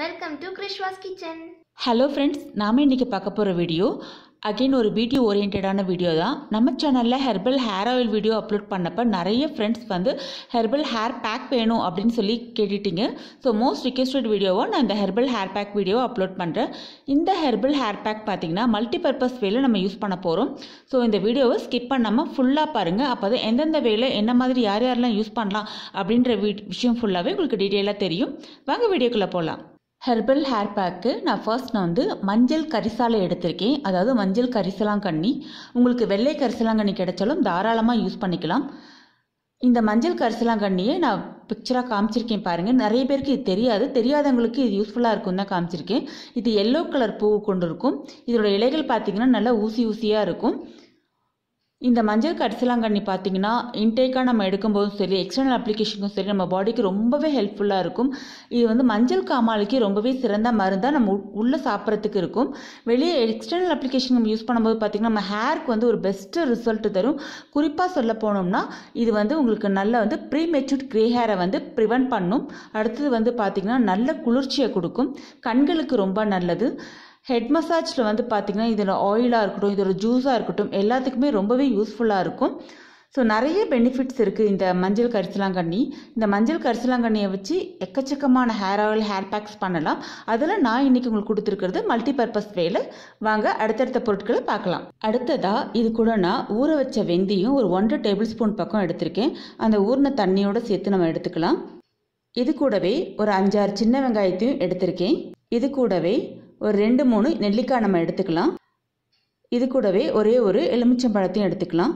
welcome to Krishwas kitchen hello friends நாம் இன்றைக்கி பார்க்க போகிற வீடியோ அகெயின் ஒரு பியூட்டி ஓரியன்டான வீடியோ தான் நம்ம சேனலில் herbal hair oil video upload பண்ணப்போ நிறைய ஃப்ரெண்ட்ஸ் வந்து ஹெர்பல் ஹேர் பேக் வேணும் அப்படின்னு சொல்லி கேட்டுட்டீங்க ஸோ மோஸ்ட் ரிக்வெஸ்டட் வீடியோவோ நான் இந்த ஹெர்பல் ஹேர் பேக் வீடியோவை அப்லோட் பண்ணுறேன் இந்த ஹெர்பல் ஹேர் பேக் பார்த்திங்கன்னா மல்டிபர்பஸ் வேலை நம்ம யூஸ் பண்ண போகிறோம் ஸோ இந்த வீடியோவை ஸ்கிப் பண்ணாமல் ஃபுல்லாக பாருங்கள் அப்போ தான் எந்தெந்த வேலை என்ன மாதிரி யார் யாரெல்லாம் யூஸ் பண்ணலாம் அப்படின்ற விஷயம் ஃபுல்லாகவே உங்களுக்கு டீட்டெயிலாக தெரியும் வாங்க வீடியோக்குள்ளே போகலாம் ஹெர்பல் ஹேர் பேக்கு நான் ஃபர்ஸ்ட் நான் வந்து மஞ்சள் கரிசாலை எடுத்திருக்கேன் அதாவது மஞ்சள் கரிசலாங்கண்ணி உங்களுக்கு வெள்ளை கரிசலாங்கண்ணி கிடைச்சாலும் தாராளமாக யூஸ் பண்ணிக்கலாம் இந்த மஞ்சள் கரிசலாங்கண்ணியை நான் பிக்சராக காமிச்சிருக்கேன் பாருங்கள் நிறைய பேருக்கு இது தெரியாது தெரியாதவங்களுக்கு இது யூஸ்ஃபுல்லாக இருக்கும் தான் காமிச்சிருக்கேன் இது எல்லோ கலர் பூ கொண்டு இருக்கும் இதோட இலைகள் பார்த்திங்கன்னா நல்லா ஊசி ஊசியாக இருக்கும் இந்த மஞ்சள் கரிசலாங்கண்ணி பார்த்தீங்கன்னா இன்டேக்காக நம்ம எடுக்கும்போதும் சரி எக்ஸ்டர்னல் அப்ளிகேஷனுக்கும் சரி நம்ம பாடிக்கு ரொம்பவே ஹெல்ப்ஃபுல்லாக இருக்கும் இது வந்து மஞ்சள் காமாலைக்கு ரொம்பவே சிறந்த மருந்தாக நம்ம உள்ளே சாப்பிட்றதுக்கு இருக்கும் வெளியே எக்ஸ்டர்னல் அப்ளிகேஷன் நம்ம யூஸ் பண்ணும்போது பார்த்திங்கன்னா நம்ம ஹேருக்கு வந்து ஒரு பெஸ்ட்டு ரிசல்ட் தரும் குறிப்பாக சொல்ல போனோம்னா இது வந்து உங்களுக்கு நல்ல வந்து ப்ரீ மெச்சூர்ட் க்ரே ஹேரை வந்து ப்ரிவெண்ட் பண்ணும் அடுத்தது வந்து பார்த்திங்கன்னா நல்ல குளிர்ச்சியை கொடுக்கும் கண்களுக்கு ரொம்ப நல்லது ஹெட் மசாஜில் வந்து பார்த்திங்கன்னா இதில் ஆயிலாக இருக்கட்டும் இதோட ஜூஸாக இருக்கட்டும் எல்லாத்துக்குமே ரொம்பவே யூஸ்ஃபுல்லாக இருக்கும் ஸோ நிறைய பெனிஃபிட்ஸ் இருக்குது இந்த மஞ்சள் கரிசலாங்கண்ணி இந்த மஞ்சள் கரிசலாங்கண்ணியை வச்சு எக்கச்சக்கமான ஹேர் ஆயில் ஹேர் பேக்ஸ் பண்ணலாம் அதில் நான் இன்றைக்கி உங்களுக்கு கொடுத்துருக்கிறது மல்டி பர்பஸ் வேல வாங்க அடுத்தடுத்த பொருட்களை பார்க்கலாம் அடுத்ததாக இது கூட நான் ஊற வச்ச வெந்தியும் ஒரு ஒன்றரை டேபிள் ஸ்பூன் பக்கம் எடுத்திருக்கேன் அந்த ஊர்ன தண்ணியோடு சேர்த்து நம்ம எடுத்துக்கலாம் இது கூடவே ஒரு அஞ்சாறு சின்ன வெங்காயத்தையும் எடுத்திருக்கேன் இது கூடவே ஒரு ரெண்டு மூணு நெல்லிக்காய் நம்ம எடுத்துக்கலாம் இது கூடவே ஒரே ஒரு எலுமிச்சம்பழத்தையும் எடுத்துக்கலாம்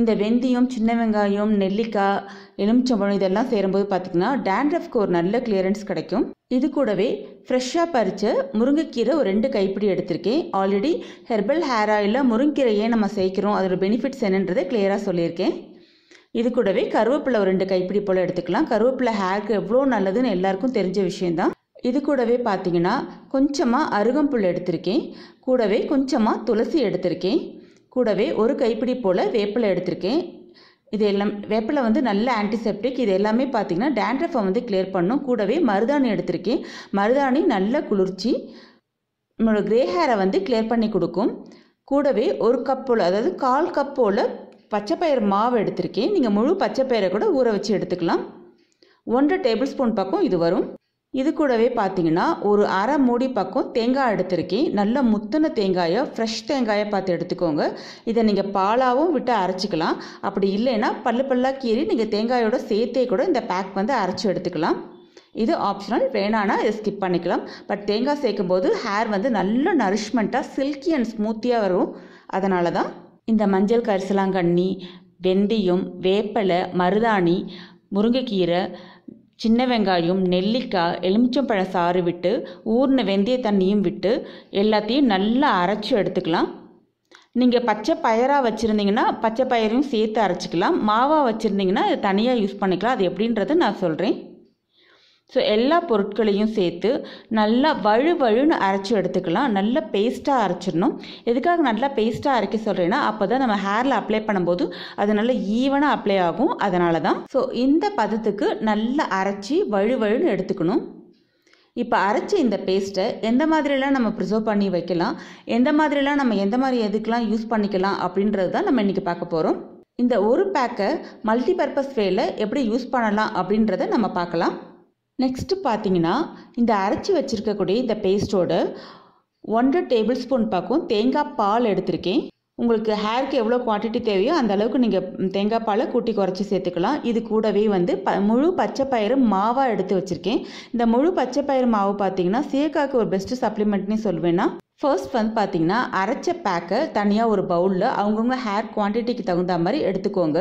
இந்த வெந்தயம் சின்ன வெங்காயம் நெல்லிக்காய் எலுமிச்சம்பழம் இதெல்லாம் சேரும்போது பார்த்திங்கன்னா டேண்ட்ரஃப்க்கு ஒரு நல்ல கிளியரன்ஸ் கிடைக்கும் இது கூடவே ஃப்ரெஷ்ஷாக பறித்த முருங்கைக்கீரை ஒரு ரெண்டு கைப்பிடி எடுத்திருக்கேன் ஆல்ரெடி ஹெர்பல் ஹேர் ஆயிலில் முருங்கைக்கீரையே நம்ம சேர்க்கிறோம் அதோட பெனிஃபிட்ஸ் என்னன்றதை கிளியராக சொல்லியிருக்கேன் இது கூடவே கருவேப்பிலை ஒரு ரெண்டு கைப்பிடி போல் எடுத்துக்கலாம் கருவேப்பிலை ஹேருக்கு எவ்வளோ நல்லதுன்னு எல்லாருக்கும் தெரிஞ்ச விஷயந்தான் இது கூடவே பார்த்தீங்கன்னா கொஞ்சமாக அருகம்புல் எடுத்திருக்கேன் கூடவே கொஞ்சமாக துளசி எடுத்திருக்கேன் கூடவே ஒரு கைப்பிடி போல் வேப்பிலை எடுத்திருக்கேன் இது எல்லாம் வேப்பிலை வந்து நல்ல ஆன்டிசெப்டிக் இது எல்லாமே பார்த்திங்கன்னா டேண்ட்ரஃபை வந்து கிளியர் பண்ணும் கூடவே மருதாணி எடுத்திருக்கேன் மருதாணி நல்ல குளிர்ச்சி நம்மளோட க்ரே ஹேரை வந்து கிளியர் பண்ணி கொடுக்கும் கூடவே ஒரு கப் போல் அதாவது கால் கப் போல் பச்சைப்பயிறு மாவு எடுத்திருக்கேன் நீங்கள் முழு பச்சைப்பயிரை கூட ஊற வச்சு எடுத்துக்கலாம் ஒன்றரை டேபிள் ஸ்பூன் பக்கம் இது வரும் இது கூடவே பார்த்தீங்கன்னா ஒரு அரை மூடி பக்கம் தேங்காய் எடுத்திருக்கேன் நல்ல முத்தின தேங்காயை ஃப்ரெஷ் தேங்காயை பார்த்து எடுத்துக்கோங்க இதை நீங்கள் பாலாகவும் விட்டு அரைச்சிக்கலாம் அப்படி இல்லைன்னா பல்லு பல்லாக கீறி நீங்கள் தேங்காயோட சேர்த்தே கூட இந்த பேக் வந்து அரைச்சி எடுத்துக்கலாம் இது ஆப்ஷனல் வேணானா இதை ஸ்கிப் பண்ணிக்கலாம் பட் தேங்காய் சேர்க்கும் போது ஹேர் வந்து நல்ல நரிஷ்மெண்ட்டாக சில்கி அண்ட் ஸ்மூத்தியாக வரும் அதனால தான் இந்த மஞ்சள் கரிசலாங்கண்ணி வெந்தயம் வேப்பலை மருதாணி முருங்கைக்கீரை சின்ன வெங்காயம் நெல்லிக்காய் எலுமிச்சம்பழ சாறு விட்டு ஊர்ன வெந்தய தண்ணியும் விட்டு எல்லாத்தையும் நல்லா அரைச்சி எடுத்துக்கலாம் நீங்கள் பச்சை பயிராக வச்சுருந்தீங்கன்னா பச்சை பயிரையும் சேர்த்து அரைச்சிக்கலாம் மாவாக வச்சுருந்தீங்கன்னா தனியாக யூஸ் பண்ணிக்கலாம் அது எப்படின்றத நான் சொல்கிறேன் ஸோ எல்லா பொருட்களையும் சேர்த்து நல்லா வழு வழுன்னு அரைச்சி எடுத்துக்கலாம் நல்லா பேஸ்ட்டாக அரைச்சிடணும் எதுக்காக நல்லா பேஸ்ட்டாக அரைக்க சொல்கிறேன்னா அப்போ தான் நம்ம ஹேரில் அப்ளை பண்ணும்போது அது நல்லா ஈவனாக அப்ளை ஆகும் அதனால தான் ஸோ இந்த பதத்துக்கு நல்லா அரைச்சி வழு வழுன்னு எடுத்துக்கணும் இப்போ அரைச்ச இந்த பேஸ்ட்டை எந்த மாதிரிலாம் நம்ம ப்ரிசர்வ் பண்ணி வைக்கலாம் எந்த மாதிரிலாம் நம்ம எந்த மாதிரி எதுக்கெலாம் யூஸ் பண்ணிக்கலாம் அப்படின்றது தான் நம்ம இன்றைக்கி பார்க்க போகிறோம் இந்த ஒரு பேக்கை மல்டி பர்பஸ் வேல எப்படி யூஸ் பண்ணலாம் அப்படின்றத நம்ம பார்க்கலாம் நெக்ஸ்ட்டு பார்த்தீங்கன்னா இந்த அரைச்சி வச்சுருக்கக்கூடிய இந்த பேஸ்ட்டோட ஒன்றரை டேபிள் ஸ்பூன் பக்கம் தேங்காய் பால் எடுத்திருக்கேன் உங்களுக்கு ஹேருக்கு எவ்வளோ குவான்டிட்டி தேவையோ அந்த அளவுக்கு நீங்கள் தேங்காய் பாலை கூட்டி குறைச்சி சேர்த்துக்கலாம் இது கூடவே வந்து ப முழு பச்சை பயிறு மாவாக எடுத்து வச்சுருக்கேன் இந்த முழு பச்சை பயிறு மாவு பார்த்தீங்கன்னா சீக்காக்கு ஒரு பெஸ்ட்டு சப்ளிமெண்ட்னே சொல்லுவேன்னா ஃபர்ஸ்ட் வந்து பார்த்தீங்கன்னா அரைச்ச பேக்கை தனியாக ஒரு பவுலில் அவங்கவுங்க ஹேர் குவான்டிட்டிக்கு தகுந்த மாதிரி எடுத்துக்கோங்க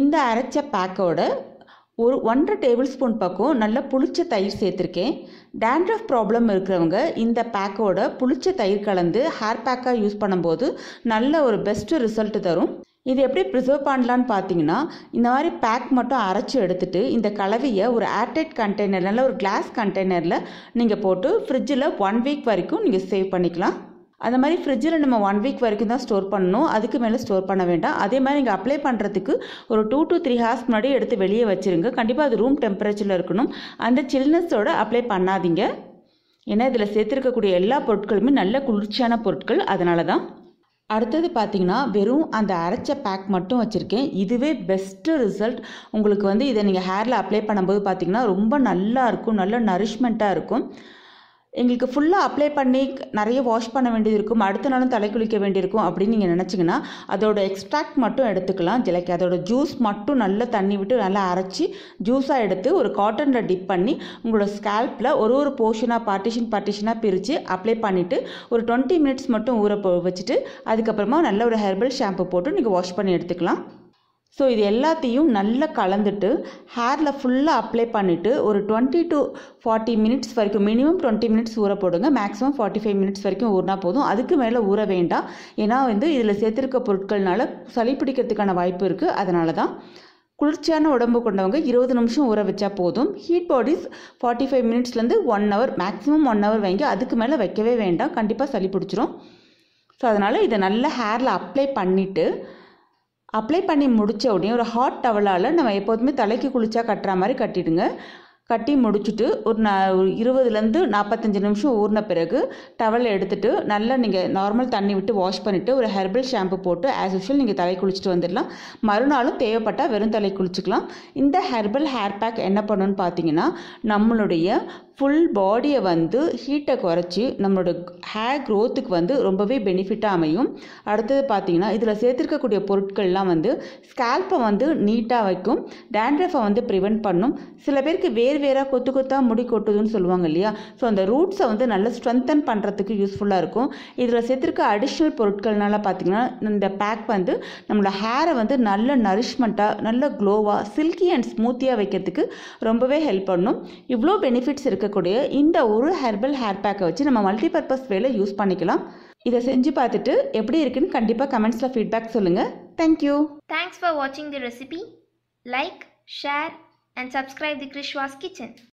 இந்த அரைச்ச பேக்கோட ஒரு ஒன்றரை டேபிள் ஸ்பூன் பக்கம் நல்ல புளிச்ச தயிர் சேர்த்துருக்கேன் டேண்ட்ரஃப் ப்ராப்ளம் இருக்கிறவங்க இந்த பேக்கோட புளிச்ச தயிர் கலந்து ஹேர் பேக்காக யூஸ் பண்ணும்போது நல்ல ஒரு பெஸ்ட்டு ரிசல்ட் தரும் இது எப்படி ப்ரிசர்வ் பண்ணலான்னு பார்த்தீங்கன்னா இந்த மாதிரி பேக் மட்டும் அரைச்சி எடுத்துட்டு இந்த கலவையை ஒரு ஏர்டைட் கண்டெய்னர் நல்ல ஒரு கிளாஸ் கண்டெய்னரில் நீங்கள் போட்டு ஃப்ரிட்ஜில் ஒன் வீக் வரைக்கும் நீங்கள் சேவ் பண்ணிக்கலாம் அந்த மாதிரி ஃப்ரிட்ஜில் நம்ம ஒன் வீக் வரைக்கும் தான் ஸ்டோர் பண்ணணும் அதுக்கு மேலே ஸ்டோர் பண்ண வேண்டாம் அதே மாதிரி நீங்கள் அப்ளை பண்ணுறதுக்கு ஒரு டூ டு த்ரீ ஹார்ஸ் முன்னாடி எடுத்து வெளியே வச்சுருங்க கண்டிப்பாக அது ரூம் டெம்பரேச்சரில் இருக்கணும் அந்த சில்னஸோடு அப்ளை பண்ணாதீங்க ஏன்னா இதில் சேர்த்துருக்கக்கூடிய எல்லா பொருட்களுமே நல்ல குளிர்ச்சியான பொருட்கள் அதனால தான் அடுத்தது பார்த்தீங்கன்னா வெறும் அந்த அரைச்ச பேக் மட்டும் வச்சுருக்கேன் இதுவே பெஸ்ட்டு ரிசல்ட் உங்களுக்கு வந்து இதை நீங்கள் ஹேரில் அப்ளை பண்ணும்போது பார்த்தீங்கன்னா ரொம்ப நல்லா இருக்கும் நல்ல நரிஷ்மெண்ட்டாக இருக்கும் எங்களுக்கு ஃபுல்லாக அப்ளை பண்ணி நிறைய வாஷ் பண்ண வேண்டியது இருக்கும் அடுத்த நாளும் தலை குளிக்க வேண்டியிருக்கும் அப்படின்னு நீங்கள் நினச்சிங்கன்னா அதோட எக்ஸ்ட்ராக்ட் மட்டும் எடுத்துக்கலாம் ஜிலக்கி அதோட ஜூஸ் மட்டும் நல்லா தண்ணி விட்டு நல்லா அரைச்சி ஜூஸாக எடுத்து ஒரு காட்டனில் டிப் பண்ணி உங்களோட ஸ்கேல்ப்பில் ஒரு ஒரு போர்ஷனாக பார்ட்டிஷன் பார்ட்டிஷனாக பிரித்து அப்ளை பண்ணிவிட்டு ஒரு டுவெண்ட்டி மினிட்ஸ் மட்டும் ஊற வச்சுட்டு அதுக்கப்புறமா நல்ல ஒரு ஹெர்பல் ஷாம்பு போட்டு நீங்கள் வாஷ் பண்ணி எடுத்துக்கலாம் ஸோ இது எல்லாத்தையும் நல்லா கலந்துட்டு ஹேரில் ஃபுல்லாக அப்ளை பண்ணிவிட்டு ஒரு டுவெண்ட்டி டு ஃபார்ட்டி மினிட்ஸ் வரைக்கும் மினிமம் டுவெண்ட்டி மினிட்ஸ் ஊற போடுங்க மேக்ஸிமம் ஃபார்ட்டி ஃபைவ் மினிட்ஸ் வரைக்கும் ஊறினா போதும் அதுக்கு மேலே ஊற வேண்டாம் ஏன்னா வந்து இதில் சேர்த்துருக்க பொருட்கள்னால சளி பிடிக்கிறதுக்கான வாய்ப்பு இருக்குது அதனால தான் குளிர்ச்சியான உடம்பு கொண்டவங்க இருபது நிமிஷம் ஊற வச்சா போதும் ஹீட் பாடிஸ் ஃபார்ட்டி ஃபைவ் மினிட்ஸ்லேருந்து one hour maximum one hour வாங்கி அதுக்கு மேலே வைக்கவே வேண்டாம் கண்டிப்பாக சளி பிடிச்சிரும் ஸோ அதனால் இதை நல்லா ஹேரில் அப்ளை பண்ணிவிட்டு அப்ளை பண்ணி முடித்த உடனே ஒரு ஹாட் டவலால் நம்ம எப்போதுமே தலைக்கு குளிச்சா கட்டுற மாதிரி கட்டிடுங்க கட்டி முடிச்சுட்டு ஒரு ந ஒரு இருபதுலேருந்து நாற்பத்தஞ்சு நிமிஷம் ஊறின பிறகு டவலை எடுத்துகிட்டு நல்லா நீங்கள் நார்மல் தண்ணி விட்டு வாஷ் பண்ணிவிட்டு ஒரு ஹெர்பல் ஷாம்பு போட்டு ஆஸ் யூஷுவல் நீங்கள் தலை குளிச்சுட்டு வந்துடலாம் மறுநாளும் தேவைப்பட்டால் வெறும் தலை குளிச்சுக்கலாம் இந்த ஹெர்பல் ஹேர் பேக் என்ன பண்ணணுன்னு பார்த்தீங்கன்னா நம்மளுடைய ஃபுல் பாடியை வந்து ஹீட்டை குறைச்சி நம்மளோட ஹேர் க்ரோத்துக்கு வந்து ரொம்பவே பெனிஃபிட்டாக அமையும் அடுத்தது பார்த்திங்கன்னா இதில் சேர்த்துருக்கக்கூடிய பொருட்கள்லாம் வந்து ஸ்கேல்பை வந்து நீட்டாக வைக்கும் டேண்ட்ரஃபை வந்து ப்ரிவெண்ட் பண்ணும் சில பேருக்கு வேறு வேறாக கொத்து கொத்தாக முடி கொட்டுதுன்னு சொல்லுவாங்க இல்லையா ஸோ அந்த ரூட்ஸை வந்து நல்லா ஸ்ட்ரென்தன் பண்ணுறதுக்கு யூஸ்ஃபுல்லாக இருக்கும் இதில் சேர்த்துருக்க அடிஷ்னல் பொருட்கள்னால பார்த்தீங்கன்னா இந்த பேக் வந்து நம்மளோட ஹேரை வந்து நல்ல நரிஷ்மெண்ட்டாக நல்ல க்ளோவாக சில்கி அண்ட் ஸ்மூத்தியாக வைக்கிறதுக்கு ரொம்பவே ஹெல்ப் பண்ணும் இவ்வளோ பெனிஃபிட்ஸ் இருக்குது இருக்கக்கூடிய இந்த ஒரு ஹெர்பல் ஹேர் பேக்கை வச்சு நம்ம மல்டிபர்பஸ் வேல யூஸ் பண்ணிக்கலாம் இதை செஞ்சு பார்த்துட்டு எப்படி இருக்குன்னு கண்டிப்பாக கமெண்ட்ஸில் ஃபீட்பேக் சொல்லுங்கள் தேங்க்யூ தேங்க்ஸ் ஃபார் வாட்சிங் the recipe like share and subscribe the Krishwas kitchen